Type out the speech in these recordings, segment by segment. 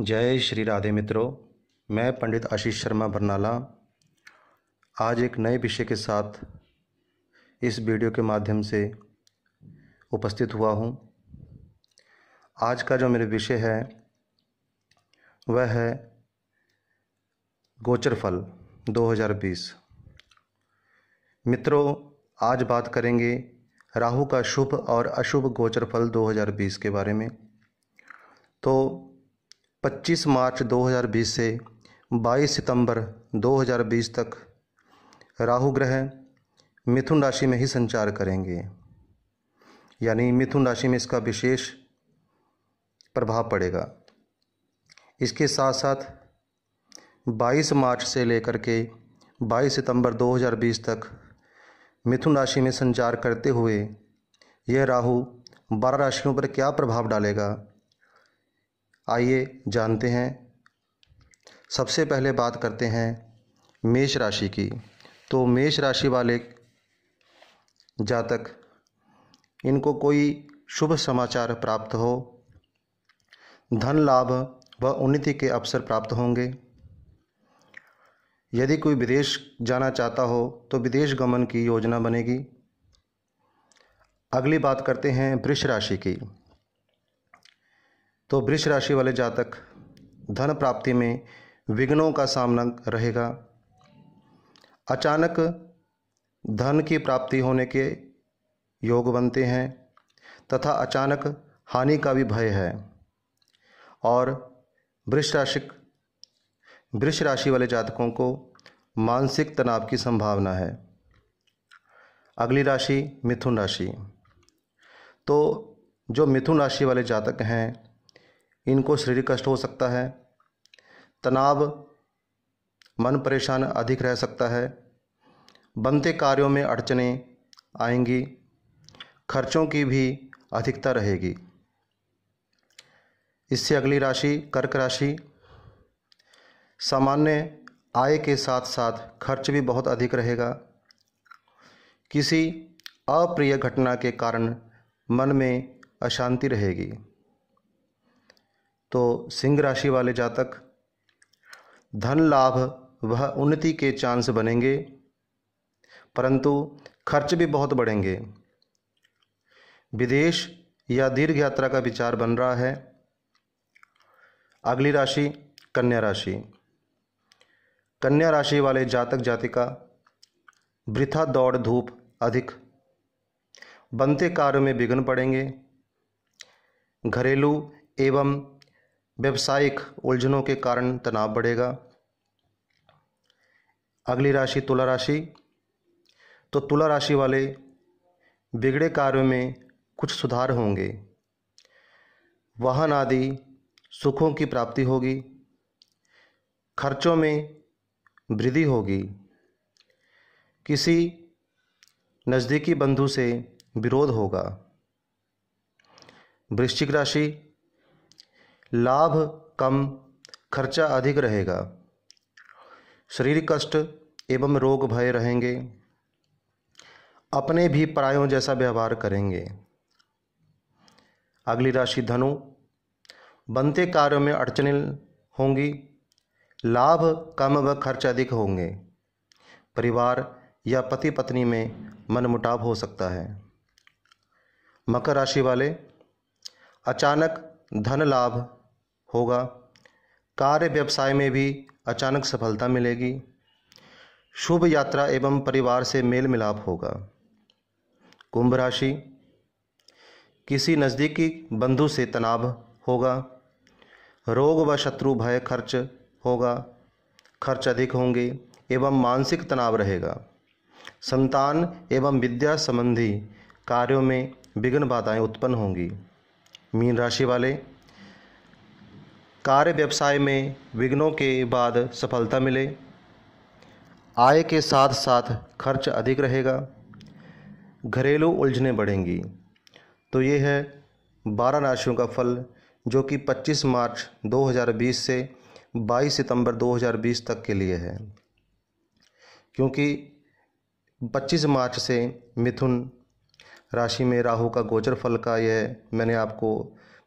जय श्री राधे मित्रों मैं पंडित आशीष शर्मा बरनाला आज एक नए विषय के साथ इस वीडियो के माध्यम से उपस्थित हुआ हूँ आज का जो मेरा विषय है वह है गोचर फल 2020 मित्रों आज बात करेंगे राहु का शुभ और अशुभ गोचर फल 2020 के बारे में तो 25 मार्च 2020 से 22 सितंबर 2020 तक राहु ग्रह मिथुन राशि में ही संचार करेंगे यानी मिथुन राशि में इसका विशेष प्रभाव पड़ेगा इसके साथ साथ 22 मार्च से लेकर के 22 सितंबर 2020 तक मिथुन राशि में संचार करते हुए यह राहु बारह राशियों पर क्या प्रभाव डालेगा आइए जानते हैं सबसे पहले बात करते हैं मेष राशि की तो मेष राशि वाले जातक इनको कोई शुभ समाचार प्राप्त हो धन लाभ व उन्नति के अवसर प्राप्त होंगे यदि कोई विदेश जाना चाहता हो तो विदेश गमन की योजना बनेगी अगली बात करते हैं वृष राशि की तो वृक्ष राशि वाले जातक धन प्राप्ति में विघ्नों का सामना रहेगा अचानक धन की प्राप्ति होने के योग बनते हैं तथा अचानक हानि का भी भय है और वृक्ष राशि वृक्ष राशि वाले जातकों को मानसिक तनाव की संभावना है अगली राशि मिथुन राशि तो जो मिथुन राशि वाले जातक हैं इनको शरीर कष्ट हो सकता है तनाव मन परेशान अधिक रह सकता है बनते कार्यों में अड़चने आएंगी खर्चों की भी अधिकता रहेगी इससे अगली राशि कर्क राशि सामान्य आय के साथ साथ खर्च भी बहुत अधिक रहेगा किसी अप्रिय घटना के कारण मन में अशांति रहेगी तो सिंह राशि वाले जातक धन लाभ वह उन्नति के चांस बनेंगे परंतु खर्च भी बहुत बढ़ेंगे विदेश या दीर्घ यात्रा का विचार बन रहा है अगली राशि कन्या राशि कन्या राशि वाले जातक जातिका वृथा दौड़ धूप अधिक बनते कार्यों में विघ्न पड़ेंगे घरेलू एवं व्यवसायिक उलझनों के कारण तनाव बढ़ेगा अगली राशि तुला राशि तो तुला राशि वाले बिगड़े कार्यों में कुछ सुधार होंगे वाहन आदि सुखों की प्राप्ति होगी खर्चों में वृद्धि होगी किसी नज़दीकी बंधु से विरोध होगा वृश्चिक राशि लाभ कम खर्चा अधिक रहेगा शरीर कष्ट एवं रोग भय रहेंगे अपने भी परायों जैसा व्यवहार करेंगे अगली राशि धनु बनते कार्यों में अड़चने होंगी लाभ कम व खर्च अधिक होंगे परिवार या पति पत्नी में मनमुटाव हो सकता है मकर राशि वाले अचानक धन लाभ होगा कार्य व्यवसाय में भी अचानक सफलता मिलेगी शुभ यात्रा एवं परिवार से मेल मिलाप होगा कुंभ राशि किसी नज़दीकी बंधु से तनाव होगा रोग व शत्रु भय खर्च होगा खर्च अधिक होंगे एवं मानसिक तनाव रहेगा संतान एवं विद्या संबंधी कार्यों में विघ्न बाधाएं उत्पन्न होंगी मीन राशि वाले कार्य व्यवसाय में विघ्नों के बाद सफलता मिले आय के साथ साथ खर्च अधिक रहेगा घरेलू उलझने बढ़ेंगी तो ये है बारह राशियों का फल जो कि 25 मार्च 2020 से 22 सितंबर 2020 तक के लिए है क्योंकि 25 मार्च से मिथुन राशि में राहु का गोचर फल का यह मैंने आपको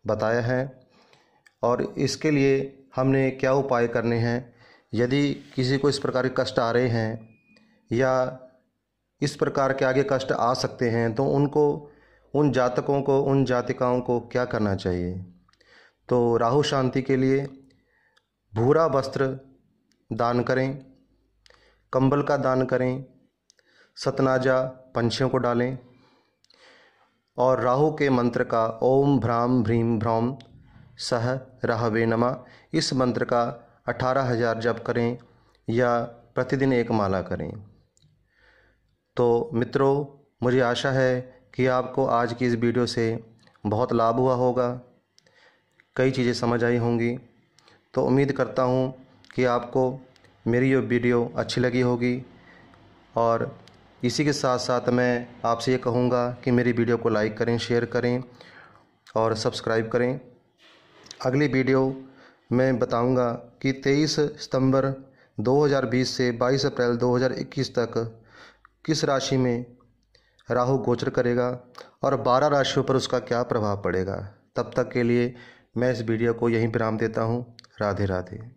बताया है और इसके लिए हमने क्या उपाय करने हैं यदि किसी को इस प्रकार के कष्ट आ रहे हैं या इस प्रकार के आगे कष्ट आ सकते हैं तो उनको उन जातकों को उन जातिकाओं को क्या करना चाहिए तो राहु शांति के लिए भूरा वस्त्र दान करें कंबल का दान करें सतनाजा पंछियों को डालें और राहु के मंत्र का ओम भ्राम भ्रीम भ्रौम सह राहवे नमा इस मंत्र का अठारह हजार जप करें या प्रतिदिन एक माला करें तो मित्रों मुझे आशा है कि आपको आज की इस वीडियो से बहुत लाभ हुआ होगा कई चीज़ें समझ आई होंगी तो उम्मीद करता हूँ कि आपको मेरी ये वीडियो अच्छी लगी होगी और इसी के साथ साथ मैं आपसे ये कहूँगा कि मेरी वीडियो को लाइक करें शेयर करें और सब्सक्राइब करें अगली वीडियो में बताऊंगा कि 23 सितंबर 2020 से 22 अप्रैल 2021 तक किस राशि में राहु गोचर करेगा और 12 राशियों पर उसका क्या प्रभाव पड़ेगा तब तक के लिए मैं इस वीडियो को यहीं विराम देता हूँ राधे राधे